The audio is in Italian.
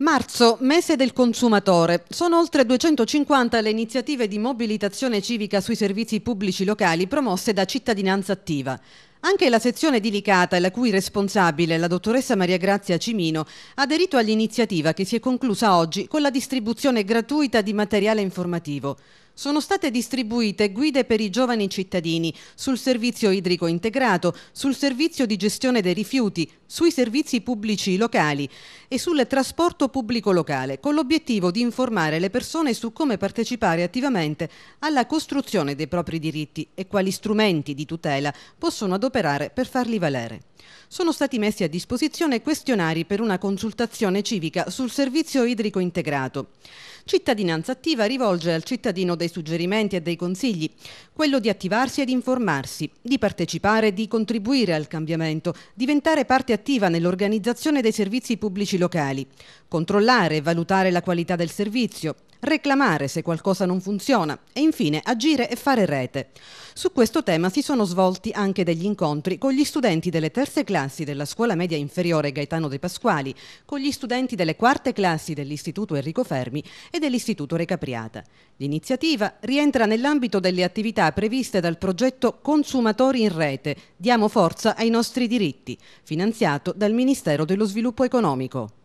Marzo, mese del consumatore. Sono oltre 250 le iniziative di mobilitazione civica sui servizi pubblici locali promosse da Cittadinanza Attiva. Anche la sezione di Licata, la cui responsabile, la dottoressa Maria Grazia Cimino, ha aderito all'iniziativa che si è conclusa oggi con la distribuzione gratuita di materiale informativo. Sono state distribuite guide per i giovani cittadini sul servizio idrico integrato, sul servizio di gestione dei rifiuti, sui servizi pubblici locali e sul trasporto pubblico locale, con l'obiettivo di informare le persone su come partecipare attivamente alla costruzione dei propri diritti e quali strumenti di tutela possono adoperare per farli valere. Sono stati messi a disposizione questionari per una consultazione civica sul servizio idrico integrato. Cittadinanza attiva rivolge al cittadino dei suggerimenti e dei consigli, quello di attivarsi ed informarsi, di partecipare e di contribuire al cambiamento, diventare parte attiva nell'organizzazione dei servizi pubblici locali, controllare e valutare la qualità del servizio, reclamare se qualcosa non funziona e infine agire e fare rete. Su questo tema si sono svolti anche degli incontri con gli studenti delle terze classi della scuola media inferiore Gaetano De Pasquali, con gli studenti delle quarte classi dell'Istituto Enrico Fermi e dell'Istituto Recapriata. L'iniziativa rientra nell'ambito delle attività previste dal progetto Consumatori in rete, diamo forza ai nostri diritti, finanziato dal Ministero dello Sviluppo Economico.